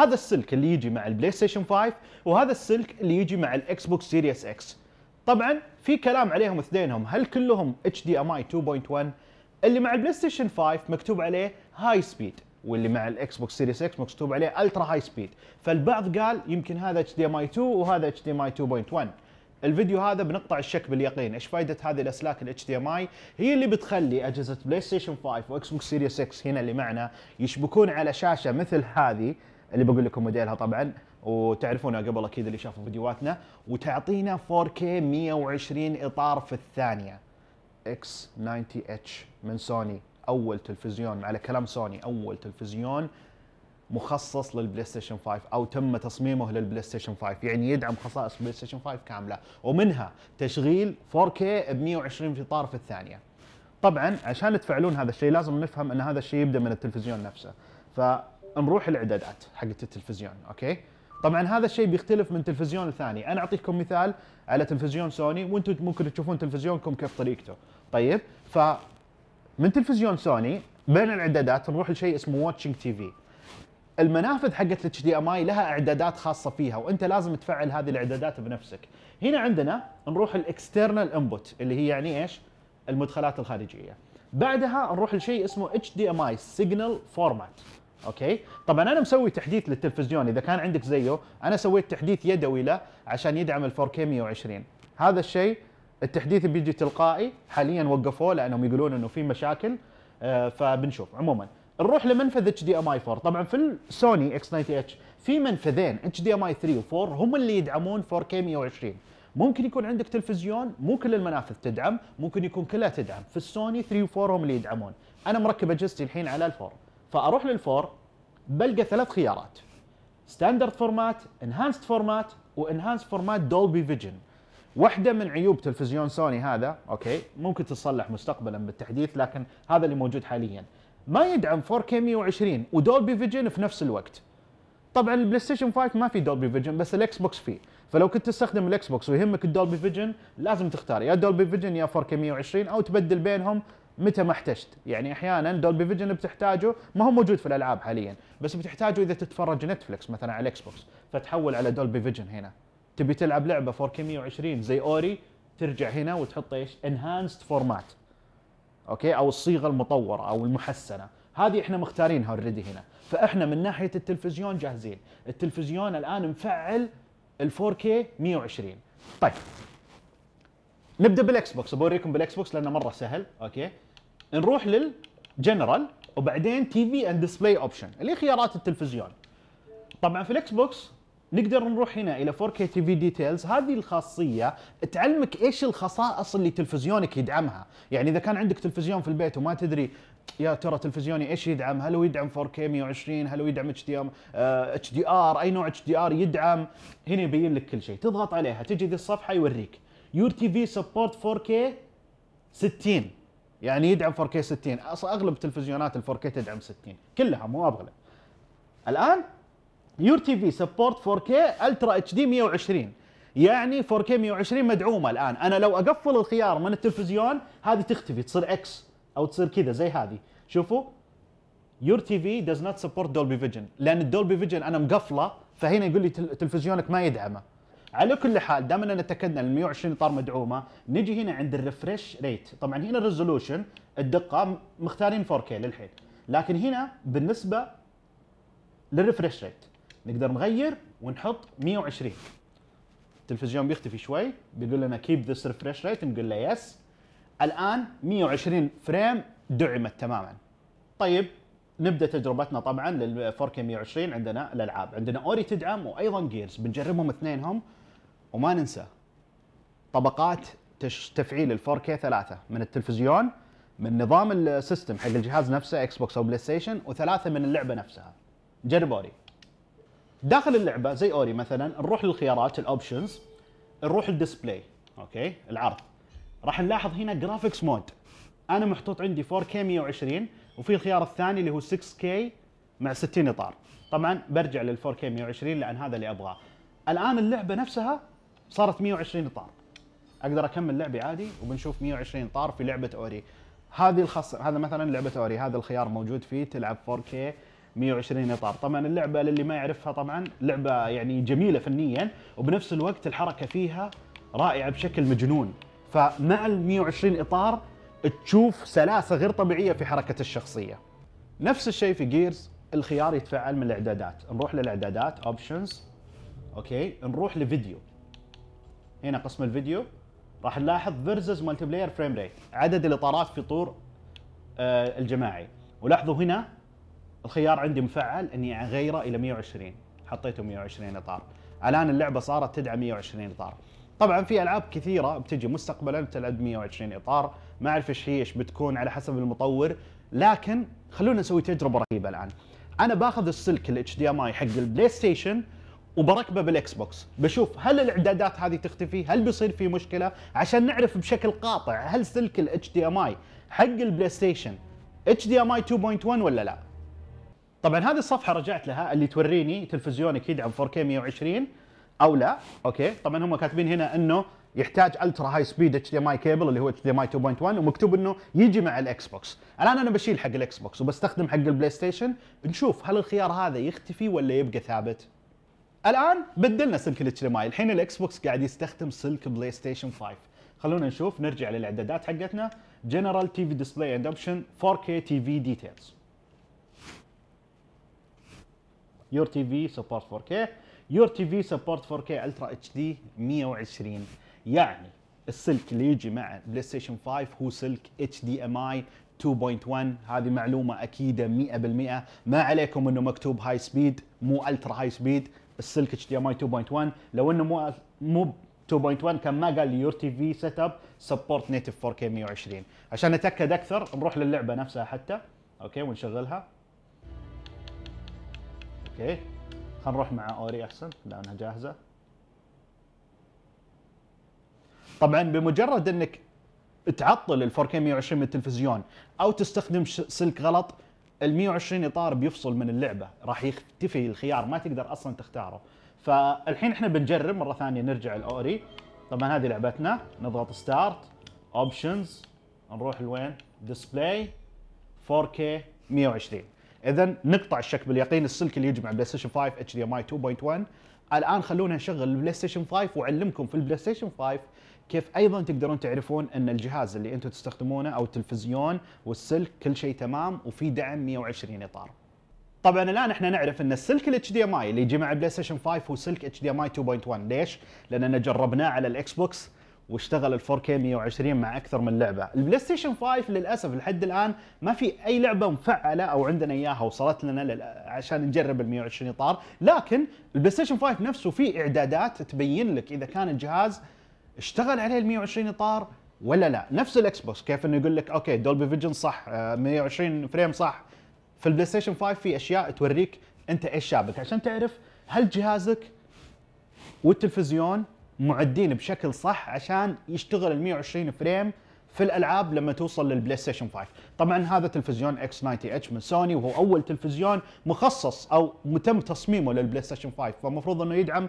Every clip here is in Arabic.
هذا السلك اللي يجي مع البلاي ستيشن 5 وهذا السلك اللي يجي مع الاكس بوكس سيريس اكس طبعا في كلام عليهم اثنينهم هل كلهم اتش دي ام اي 2.1 اللي مع البلاي ستيشن 5 مكتوب عليه هاي سبيد واللي مع الاكس بوكس سيريس اكس مكتوب عليه الترا هاي سبيد فالبعض قال يمكن هذا اتش دي ام اي 2 وهذا اتش دي ام اي 2.1 الفيديو هذا بنقطع الشك باليقين ايش فائده هذه الاسلاك الاتش دي ام اي هي اللي بتخلي اجهزه بلاي ستيشن 5 واكس بوكس سيريس 6 هنا اللي معنا يشبكون على شاشه مثل هذه اللي بقول لكم موديلها طبعا وتعرفونها قبل اكيد اللي شافوا فيديوهاتنا وتعطينا 4K 120 اطار في الثانيه X90H من سوني اول تلفزيون على كلام سوني اول تلفزيون مخصص للبلاي ستيشن 5 او تم تصميمه للبلاي ستيشن 5 يعني يدعم خصائص بلاي ستيشن 5 كامله ومنها تشغيل 4K ب 120 في طار في الثانيه طبعا عشان تفعلون هذا الشيء لازم نفهم ان هذا الشيء يبدا من التلفزيون نفسه ف نروح الاعدادات حقت التلفزيون اوكي طبعا هذا الشيء بيختلف من تلفزيون لثاني انا اعطيكم مثال على تلفزيون سوني وانتم ممكن تشوفون تلفزيونكم كيف طريقته طيب ف من تلفزيون سوني بين الاعدادات نروح لشيء اسمه واتشنج تي في المنافذ حقت الاتش دي ام اي لها اعدادات خاصه فيها وانت لازم تفعل هذه الاعدادات بنفسك هنا عندنا نروح الاكسترنال انبوت اللي هي يعني ايش المدخلات الخارجيه بعدها نروح لشيء اسمه اتش دي ام اي سيجنال فورمات اوكي طبعا انا مسوي تحديث للتلفزيون اذا كان عندك زيه انا سويت تحديث يدوي له عشان يدعم ال 4K 120 هذا الشيء التحديث بيجي تلقائي حاليا وقفوه لانهم يقولون انه في مشاكل آه، فبنشوف عموما نروح لمنفذ اتش دي ام اي 4 طبعا في السوني اكس 90 اتش في منفذين اتش دي ام اي 3 و 4 هم اللي يدعمون 4 k 120 ممكن يكون عندك تلفزيون مو كل المنافذ تدعم ممكن يكون كلها تدعم في السوني 3 و 4 هم اللي يدعمون انا مركب اجهزتي الحين على الفور فاروح للفور بلقى ثلاث خيارات ستاندرد فورمات انهانسد فورمات وانهانسد فورمات دولبي فيجن واحدة من عيوب تلفزيون سوني هذا اوكي ممكن تصلح مستقبلا بالتحديث لكن هذا اللي موجود حاليا ما يدعم 4K 120 ودولبي فيجن في نفس الوقت طبعا البلاي ستيشن 5 ما في دولبي فيجن بس الاكس بوكس فيه فلو كنت تستخدم الاكس بوكس ويهمك الدولبي فيجن لازم تختار يا دولبي فيجن يا 4K 120 او تبدل بينهم متى ما احتجت يعني احيانا دولبي فيجن بتحتاجه ما هو موجود في الالعاب حاليا بس بتحتاجه اذا تتفرج نتفلكس مثلا على الاكس بوكس فتحول على دولبي فيجن هنا تبي تلعب لعبه 4K 120 زي اوري ترجع هنا وتحط ايش انهانسد فورمات اوكي او الصيغه المطوره او المحسنه هذه احنا مختارينها اوريدي هنا فاحنا من ناحيه التلفزيون جاهزين التلفزيون الان مفعل ال 4K 120 طيب نبدا بالاكس بوكس بوريكم بالاكس بوكس لانه مره سهل اوكي نروح للجنرال وبعدين تي في اند ديسبلاي اوبشن اللي خيارات التلفزيون طبعا في الاكس بوكس نقدر نروح هنا الى 4K تي في ديتيلز هذه الخاصيه تعلمك ايش الخصائص اللي تلفزيونك يدعمها يعني اذا كان عندك تلفزيون في البيت وما تدري يا ترى تلفزيوني ايش يدعم هل هو يدعم 4K 120 هل هو يدعم اتش دي ام اتش دي ار اي نوع اتش دي ار يدعم هنا يبين لك كل شيء تضغط عليها تجي ذي الصفحه يوريك يور تي في سبورت 4K 60 يعني يدعم 4K 60 اصلا اغلب تلفزيونات ال 4K تدعم 60 كلها مو اغلب الان يور تي في سبورت 4K الترا اتش دي 120 يعني 4K 120 مدعومه الان انا لو اقفل الخيار من التلفزيون هذه تختفي تصير اكس او تصير كذا زي هذه شوفوا يور تي في داز نوت سبورت دولبي فيجن لان الدولبي فيجن انا مقفله فهنا يقول لي تلفزيونك ما يدعمه على كل حال دام اننا تاكدنا ان 120 اطار مدعومه نجي هنا عند الريفرش ريت طبعا هنا الريزولوشن الدقه مختارين 4K للحين لكن هنا بالنسبه للريفرش ريت نقدر نغير ونحط 120 التلفزيون بيختفي شوي بيقول لنا كيب ذس ريفرش ريت نقول له يس الان 120 فريم دعمت تماما طيب نبدا تجربتنا طبعا لل 4K 120 عندنا الالعاب عندنا اوري تدعم وايضا جيرز بنجربهم اثنينهم وما ننسى طبقات تفعيل ال 4K ثلاثه من التلفزيون من نظام السيستم حق الجهاز نفسه اكس بوكس او بلاي ستيشن وثلاثه من اللعبه نفسها جرب اوري داخل اللعبه زي اوري مثلا نروح للخيارات الاوبشنز نروح للديسبلاي اوكي العرض راح نلاحظ هنا جرافيكس مود انا محطوط عندي 4K 120 وفي الخيار الثاني اللي هو 6K مع 60 اطار طبعا برجع لل 4K 120 لان هذا اللي ابغاه الان اللعبه نفسها صارت 120 اطار اقدر اكمل لعبي عادي وبنشوف 120 اطار في لعبه اوري هذه الخاصة هذا مثلا لعبه اوري هذا الخيار موجود فيه تلعب 4K 120 اطار طبعا اللعبه للي ما يعرفها طبعا لعبه يعني جميله فنيا وبنفس الوقت الحركه فيها رائعه بشكل مجنون فمع ال 120 اطار تشوف سلاسه غير طبيعيه في حركه الشخصيه نفس الشيء في جيرز الخيار يتفعل من الاعدادات نروح للاعدادات اوبشنز اوكي نروح لفيديو هنا قسم الفيديو راح نلاحظ فيرسز مالتي بلاير فريم ريت عدد الاطارات في طور آه، الجماعي ولاحظوا هنا الخيار عندي مفعل اني اغيره الى 120 حطيته 120 اطار الان اللعبه صارت تدعم 120 اطار طبعا في العاب كثيره بتجي مستقبلا بتلعب 120 اطار ما اعرف ايش هي ايش بتكون على حسب المطور لكن خلونا نسوي تجربه رهيبه الان انا باخذ السلك الاتش دي ام اي حق البلاي ستيشن وبركبه بالاكس بوكس بشوف هل الاعدادات هذه تختفي هل بيصير في مشكله عشان نعرف بشكل قاطع هل سلك الاتش دي ام اي حق البلاي ستيشن اتش دي ام اي 2.1 ولا لا طبعا هذه الصفحه رجعت لها اللي توريني تلفزيونك يدعم 4K 120 او لا اوكي طبعا هم كاتبين هنا انه يحتاج الترا هاي سبيد اتش دي ام اي كيبل اللي هو اتش دي ام اي 2.1 ومكتوب انه يجي مع الاكس بوكس الان انا بشيل حق الاكس بوكس وبستخدم حق البلاي ستيشن نشوف هل الخيار هذا يختفي ولا يبقى ثابت الان بدلنا سلك الاتش اي الحين الاكس بوكس قاعد يستخدم سلك بلاي ستيشن 5 خلونا نشوف نرجع للاعدادات حقتنا جنرال تي في ديسبلاي اند اوبشن 4K تي في ديتيلز يور تي في سبورت 4K يور تي في سبورت 4K الترا اتش دي 120 يعني السلك اللي يجي مع بلاي ستيشن 5 هو سلك اتش دي ام اي 2.1 هذه معلومه اكيده 100% ما عليكم انه مكتوب هاي سبيد مو الترا هاي سبيد السلك اتش دي ام اي 2.1 لو انه مو مو 2.1 كان ما قال لي يور تي في سيت اب سبورت نيتف 4K 120 عشان نتاكد اكثر نروح للعبه نفسها حتى اوكي ونشغلها اوكي خلينا نروح مع اوري احسن لانها جاهزه طبعا بمجرد انك تعطل ال 4K 120 من التلفزيون او تستخدم سلك غلط ال 120 اطار بيفصل من اللعبه راح يختفي الخيار ما تقدر اصلا تختاره فالحين احنا بنجرب مره ثانيه نرجع الاوري طبعا هذه لعبتنا نضغط ستارت اوبشنز نروح لوين ديسبلاي 4K 120 اذا نقطع الشك باليقين السلك اللي يجمع بلاي ستيشن 5 اتش دي ام اي 2.1 الان خلونا نشغل البلاي ستيشن 5 وعلمكم في البلاي ستيشن 5 كيف ايضا تقدرون تعرفون ان الجهاز اللي انتم تستخدمونه او التلفزيون والسلك كل شيء تمام وفي دعم 120 اطار. طبعا الان احنا نعرف ان السلك الاتش دي ام اي اللي يجي مع بلاي ستيشن 5 هو سلك اتش دي ام اي 2.1 ليش؟ لاننا جربناه على الاكس بوكس واشتغل ال 4K 120 مع اكثر من لعبه، البلاي ستيشن 5 للاسف لحد الان ما في اي لعبه مفعله او عندنا اياها وصلت لنا عشان نجرب ال 120 اطار، لكن البلاي ستيشن 5 نفسه في اعدادات تبين لك اذا كان الجهاز اشتغل عليه ال 120 اطار ولا لا نفس الاكس بوكس كيف انه يقول لك اوكي دولبي فيجن صح 120 آه، فريم صح في البلاي ستيشن 5 في اشياء توريك انت ايش شابك عشان تعرف هل جهازك والتلفزيون معدين بشكل صح عشان يشتغل ال 120 فريم في الالعاب لما توصل للبلاي ستيشن 5 طبعا هذا تلفزيون اكس 90 اتش من سوني وهو اول تلفزيون مخصص او متم تصميمه للبلاي ستيشن 5 فالمفروض انه يدعم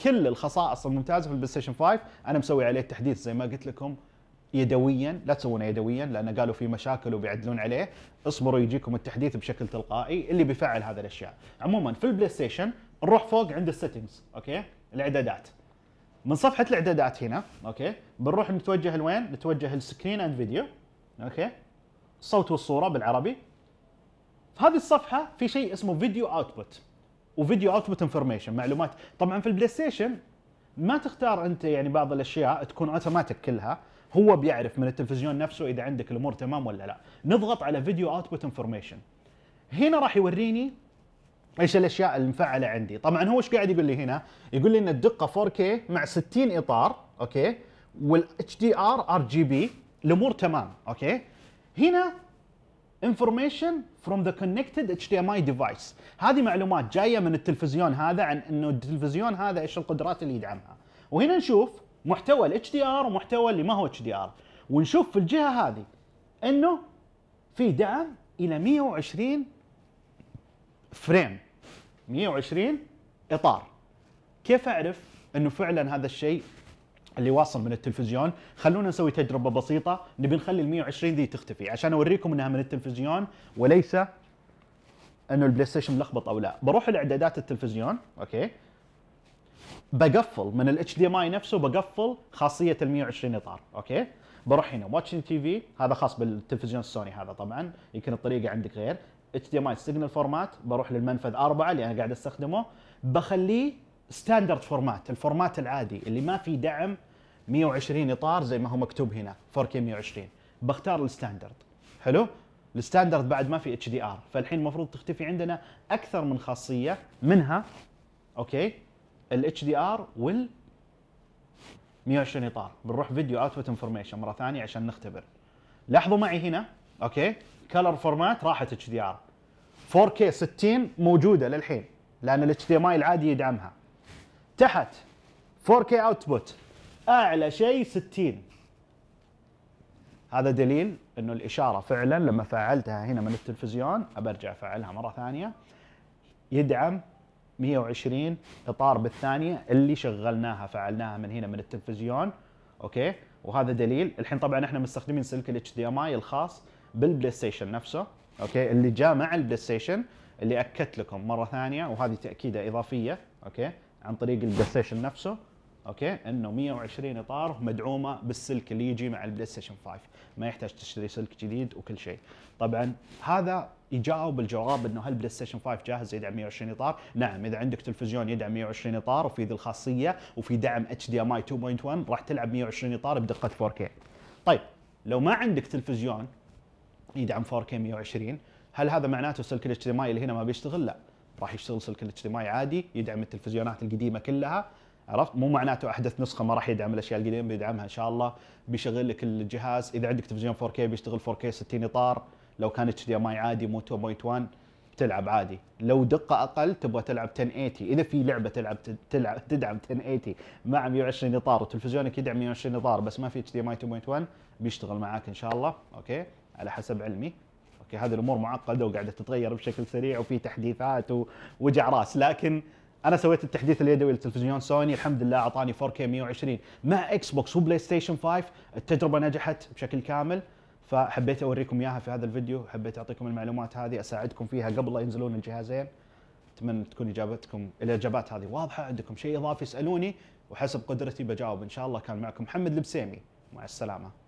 كل الخصائص الممتازه في البلاي ستيشن 5 انا مسوي عليه تحديث زي ما قلت لكم يدويا لا تسوونه يدويا لان قالوا في مشاكل وبيعدلون عليه اصبروا يجيكم التحديث بشكل تلقائي اللي بيفعل هذه الاشياء عموما في البلاي ستيشن نروح فوق عند السيتنجز اوكي الاعدادات من صفحه الاعدادات هنا اوكي بنروح نتوجه لوين نتوجه للسكرين اند فيديو اوكي الصوت والصوره بالعربي في هذه الصفحه في شيء اسمه فيديو اوتبوت وفيديو اوتبوت انفورميشن معلومات طبعا في البلاي ستيشن ما تختار انت يعني بعض الاشياء تكون اوتوماتيك كلها هو بيعرف من التلفزيون نفسه اذا عندك الامور تمام ولا لا نضغط على فيديو اوتبوت انفورميشن هنا راح يوريني ايش الاشياء المفعله عندي طبعا هو ايش قاعد يقول لي هنا يقول لي ان الدقه 4K مع 60 اطار اوكي والاتش دي ار ار جي بي الامور تمام اوكي هنا information from the connected HDMI device هذه معلومات جايه من التلفزيون هذا عن انه التلفزيون هذا ايش القدرات اللي يدعمها وهنا نشوف محتوى ال HDR ومحتوى اللي ما هو HDR ونشوف في الجهه هذه انه في دعم الى 120 فريم 120 اطار كيف اعرف انه فعلا هذا الشيء اللي واصل من التلفزيون خلونا نسوي تجربه بسيطه نبي نخلي ال 120 دي تختفي عشان اوريكم انها من التلفزيون وليس انه البلاي ستيشن ملخبط او لا بروح لاعدادات التلفزيون اوكي بقفل من الاتش دي ام اي نفسه بقفل خاصيه ال 120 اطار اوكي بروح هنا واتشنج تي في هذا خاص بالتلفزيون السوني هذا طبعا يمكن الطريقه عندك غير اتش دي ام اي سيجنال فورمات بروح للمنفذ 4 اللي انا قاعد استخدمه بخليه ستاندرد فورمات الفورمات العادي اللي ما في دعم 120 اطار زي ما هو مكتوب هنا 4K 120 بختار الستاندرد حلو الستاندرد بعد ما في اتش دي ار فالحين المفروض تختفي عندنا اكثر من خاصيه منها اوكي الاتش دي ار وال 120 اطار بنروح فيديو اوتبوت انفورميشن مره ثانيه عشان نختبر لاحظوا معي هنا اوكي كلر فورمات راحت اتش دي ار 4K 60 موجوده للحين لان الاتش دي ام اي العادي يدعمها تحت 4K output اعلى شيء 60 هذا دليل انه الاشاره فعلا لما فعلتها هنا من التلفزيون ابرجع افعلها مره ثانيه يدعم 120 اطار بالثانيه اللي شغلناها فعلناها من هنا من التلفزيون اوكي وهذا دليل الحين طبعا احنا مستخدمين سلك الاتش دي ام اي الخاص بالبلاي ستيشن نفسه اوكي اللي جاء مع البلاي ستيشن اللي اكدت لكم مره ثانيه وهذه تاكيده اضافيه اوكي عن طريق البلاي ستيشن نفسه اوكي انه 120 اطار مدعومه بالسلك اللي يجي مع البلاي ستيشن 5 ما يحتاج تشتري سلك جديد وكل شيء طبعا هذا يجاوب الجواب انه هل بلاي ستيشن 5 جاهز يدعم 120 اطار؟ نعم اذا عندك تلفزيون يدعم 120 اطار وفي ذي الخاصيه وفي دعم اتش دي ام اي 2.1 راح تلعب 120 اطار بدقه 4K. طيب لو ما عندك تلفزيون يدعم 4K 120 هل هذا معناته سلك الاتش دي ام اي اللي هنا ما بيشتغل؟ لا راح يشتغل سلك الاجتماعي عادي يدعم التلفزيونات القديمه كلها عرفت مو معناته احدث نسخه ما راح يدعم الاشياء القديمه بيدعمها ان شاء الله بيشغل لك الجهاز اذا عندك تلفزيون 4K بيشتغل 4K 60 اطار لو كان اتش دي ام اي عادي مو 2.1 تلعب عادي لو دقه اقل تبغى تلعب 1080 اذا في لعبه تلعب تلعب تدعم 1080 مع 120 اطار وتلفزيونك يدعم 120 اطار بس ما في اتش دي ام اي 2.1 بيشتغل معاك ان شاء الله اوكي على حسب علمي اوكي هذه الامور معقده وقاعده تتغير بشكل سريع وفي تحديثات ووجع راس لكن انا سويت التحديث اليدوي للتلفزيون سوني الحمد لله اعطاني 4K 120 مع اكس بوكس وبلاي ستيشن 5 التجربه نجحت بشكل كامل فحبيت اوريكم اياها في هذا الفيديو حبيت اعطيكم المعلومات هذه اساعدكم فيها قبل لا ينزلون الجهازين اتمنى تكون اجابتكم الاجابات هذه واضحه عندكم شيء اضافي اسالوني وحسب قدرتي بجاوب ان شاء الله كان معكم محمد البسيمي مع السلامه